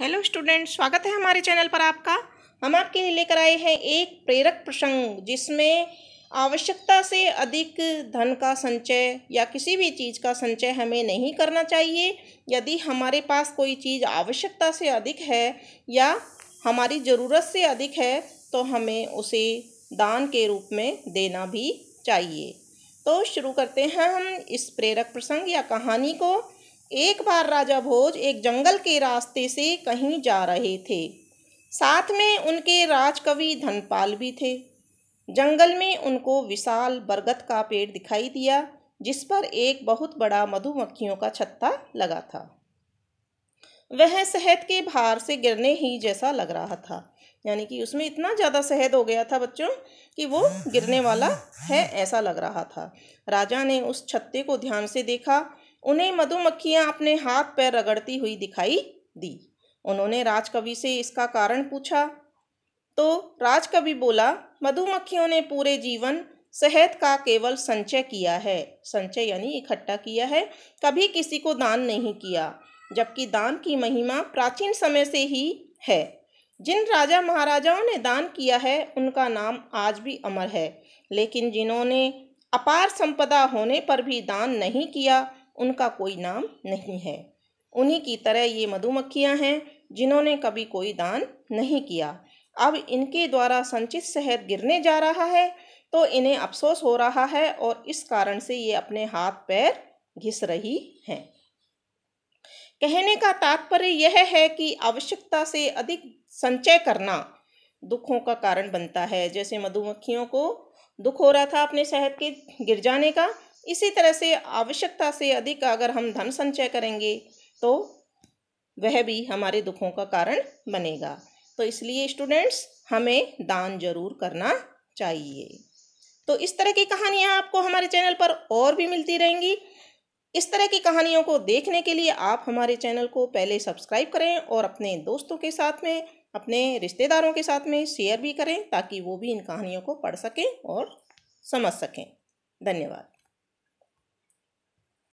hello students स्वागत है हमारे चैनल पर आपका हम आपके लिए लेकर आए हैं एक प्रेरक प्रसंग जिसमें आवश्यकता से अधिक धन का संचय या किसी भी चीज़ का संचय हमें नहीं करना चाहिए यदि हमारे पास कोई चीज़ आवश्यकता से अधिक है या हमारी ज़रूरत से अधिक है तो हमें उसे दान के रूप में देना भी चाहिए तो शुरू करते हैं हम इस प्रेरक प्रसंग या कहानी को एक बार राजा भोज एक जंगल के रास्ते से कहीं जा रहे थे साथ में उनके राजकवि धनपाल भी थे जंगल में उनको विशाल बरगद का पेड़ दिखाई दिया जिस पर एक बहुत बड़ा मधुमक्खियों का छत्ता लगा था वह शहद के भार से गिरने ही जैसा लग रहा था यानी कि उसमें इतना ज़्यादा शहद हो गया था बच्चों कि वो गिरने वाला है ऐसा लग रहा था राजा ने उस छत्ते को ध्यान से देखा उन्हें मधुमक्खियां अपने हाथ पैर रगड़ती हुई दिखाई दी उन्होंने राजकवि से इसका कारण पूछा तो राजकवि बोला मधुमक्खियों ने पूरे जीवन शहद का केवल संचय किया है संचय यानी इकट्ठा किया है कभी किसी को दान नहीं किया जबकि दान की महिमा प्राचीन समय से ही है जिन राजा महाराजाओं ने दान किया है उनका नाम आज भी अमर है लेकिन जिन्होंने अपार संपदा होने पर भी दान नहीं किया उनका कोई नाम नहीं है उन्हीं की तरह ये मधुमक्खियां हैं जिन्होंने कभी कोई दान नहीं किया अब इनके द्वारा संचित शहद गिरने जा रहा है तो इन्हें अफसोस हो रहा है और इस कारण से ये अपने हाथ पैर घिस रही हैं कहने का तात्पर्य यह है कि आवश्यकता से अधिक संचय करना दुखों का कारण बनता है जैसे मधुमक्खियों को दुख हो रहा था अपने शहद के गिर जाने का इसी तरह से आवश्यकता से अधिक अगर हम धन संचय करेंगे तो वह भी हमारे दुखों का कारण बनेगा तो इसलिए स्टूडेंट्स हमें दान जरूर करना चाहिए तो इस तरह की कहानियाँ आपको हमारे चैनल पर और भी मिलती रहेंगी इस तरह की कहानियों को देखने के लिए आप हमारे चैनल को पहले सब्सक्राइब करें और अपने दोस्तों के साथ में अपने रिश्तेदारों के साथ में शेयर भी करें ताकि वो भी इन कहानियों को पढ़ सकें और समझ सकें धन्यवाद